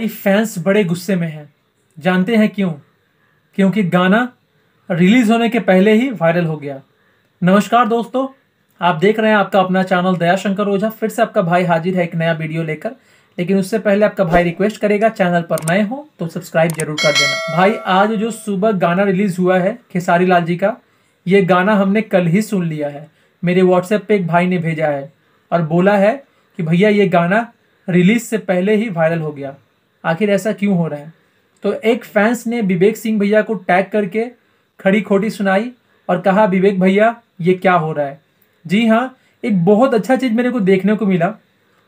कई फैंस बड़े गुस्से में हैं जानते हैं क्यों क्योंकि गाना रिलीज होने के पहले ही वायरल हो गया नमस्कार दोस्तों आप देख रहे हैं आपका अपना चैनल दया शंकर ओझा फिर से आपका भाई हाजिर है एक नया वीडियो लेकर लेकिन उससे पहले आपका भाई रिक्वेस्ट करेगा चैनल पर नए हो तो सब्सक्राइब जरूर कर देना भाई आज जो सुबह गाना रिलीज हुआ है खेसारी लाल जी का ये गाना हमने कल ही सुन लिया है मेरे व्हाट्सएप पे एक भाई ने भेजा है और बोला है कि भैया ये गाना रिलीज से पहले ही वायरल हो गया आखिर ऐसा क्यों हो रहा है तो एक फैंस ने विवेक सिंह भैया को टैग करके खड़ी खोटी सुनाई और कहा विवेक भैया ये क्या हो रहा है जी हाँ एक बहुत अच्छा चीज़ मेरे को देखने को मिला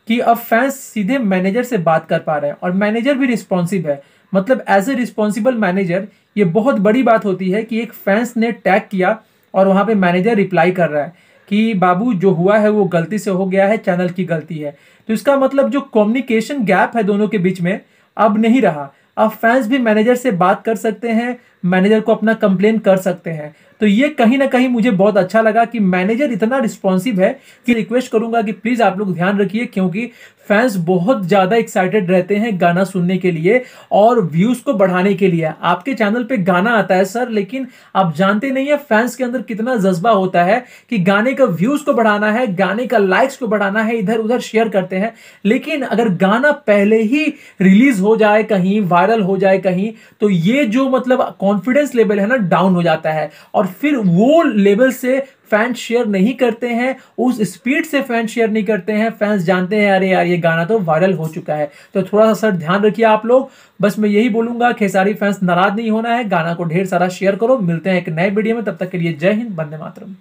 कि अब फैंस सीधे मैनेजर से बात कर पा रहे हैं और मैनेजर भी रिस्पॉन्सिव है मतलब एज ए रिस्पॉन्सिबल मैनेजर ये बहुत बड़ी बात होती है कि एक फैंस ने टैग किया और वहाँ पे मैनेजर रिप्लाई कर रहा है कि बाबू जो हुआ है वो गलती से हो गया है चैनल की गलती है तो इसका मतलब जो कम्युनिकेशन गैप है दोनों के बीच में अब नहीं रहा अब फैंस भी मैनेजर से बात कर सकते हैं मैनेजर को अपना कंप्लेन कर सकते हैं तो ये कहीं ना कहीं मुझे बहुत अच्छा लगा कि मैनेजर इतना रिस्पॉन्सिव है कि रिक्वेस्ट करूंगा कि प्लीज आप लोग ध्यान रखिए क्योंकि फैंस बहुत ज़्यादा एक्साइटेड रहते हैं गाना सुनने के लिए और व्यूज़ को बढ़ाने के लिए आपके चैनल पे गाना आता है सर लेकिन आप जानते नहीं है फैंस के अंदर कितना जज्बा होता है कि गाने का व्यूज़ को बढ़ाना है गाने का लाइक्स को बढ़ाना है इधर उधर शेयर करते हैं लेकिन अगर गाना पहले ही रिलीज हो जाए कहीं वायरल हो जाए कहीं तो ये जो मतलब कॉन्फिडेंस लेवल है ना डाउन हो जाता है और फिर वो लेवल से फैंस शेयर नहीं करते हैं उस स्पीड से फैंस शेयर नहीं करते हैं फैंस जानते हैं अरे यार ये गाना तो वायरल हो चुका है तो थोड़ा सा सर ध्यान रखिए आप लोग बस मैं यही बोलूंगा खेसारी फैंस नाराज नहीं होना है गाना को ढेर सारा शेयर करो मिलते हैं एक नए वीडियो में तब तक के लिए जय हिंद बंदे मातरम